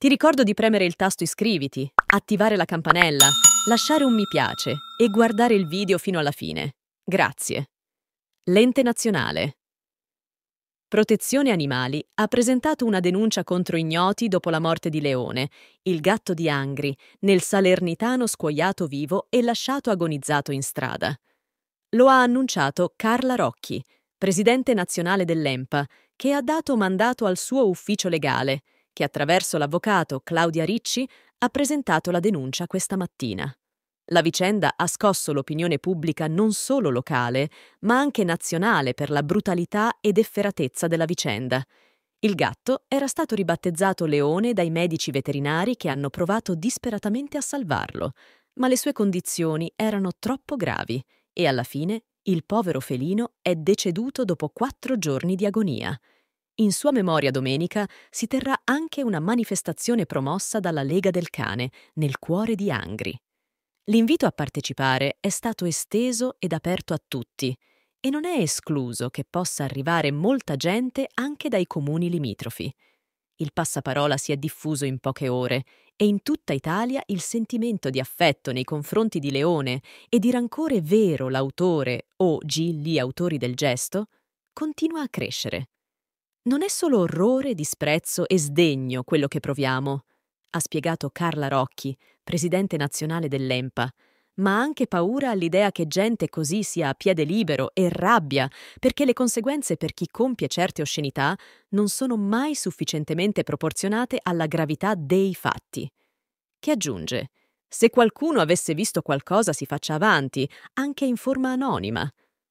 Ti ricordo di premere il tasto iscriviti, attivare la campanella, lasciare un mi piace e guardare il video fino alla fine. Grazie. L'ente nazionale. Protezione Animali ha presentato una denuncia contro ignoti dopo la morte di Leone, il gatto di Angri, nel Salernitano scuoiato vivo e lasciato agonizzato in strada. Lo ha annunciato Carla Rocchi, presidente nazionale dell'EMPA, che ha dato mandato al suo ufficio legale, che attraverso l'avvocato Claudia Ricci ha presentato la denuncia questa mattina. La vicenda ha scosso l'opinione pubblica non solo locale, ma anche nazionale per la brutalità ed efferatezza della vicenda. Il gatto era stato ribattezzato Leone dai medici veterinari che hanno provato disperatamente a salvarlo, ma le sue condizioni erano troppo gravi e alla fine il povero felino è deceduto dopo quattro giorni di agonia. In sua memoria domenica si terrà anche una manifestazione promossa dalla Lega del Cane nel cuore di Angri. L'invito a partecipare è stato esteso ed aperto a tutti e non è escluso che possa arrivare molta gente anche dai comuni limitrofi. Il passaparola si è diffuso in poche ore e in tutta Italia il sentimento di affetto nei confronti di Leone e di rancore vero l'autore o Gilli autori del gesto continua a crescere. Non è solo orrore, disprezzo e sdegno quello che proviamo, ha spiegato Carla Rocchi, presidente nazionale dell'EMPA, ma anche paura all'idea che gente così sia a piede libero e rabbia, perché le conseguenze per chi compie certe oscenità non sono mai sufficientemente proporzionate alla gravità dei fatti. Che aggiunge, se qualcuno avesse visto qualcosa si faccia avanti, anche in forma anonima.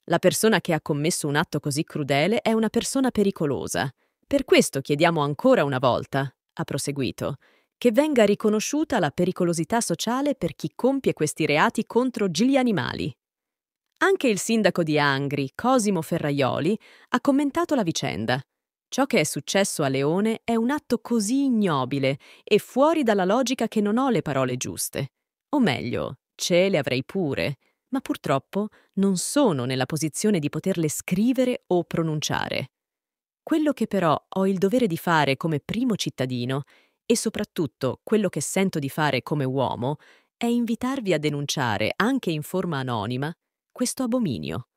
La persona che ha commesso un atto così crudele è una persona pericolosa. Per questo chiediamo ancora una volta, ha proseguito, che venga riconosciuta la pericolosità sociale per chi compie questi reati contro gli animali. Anche il sindaco di Angri, Cosimo Ferraioli, ha commentato la vicenda. Ciò che è successo a Leone è un atto così ignobile e fuori dalla logica che non ho le parole giuste. O meglio, ce le avrei pure, ma purtroppo non sono nella posizione di poterle scrivere o pronunciare. Quello che però ho il dovere di fare come primo cittadino e soprattutto quello che sento di fare come uomo è invitarvi a denunciare, anche in forma anonima, questo abominio.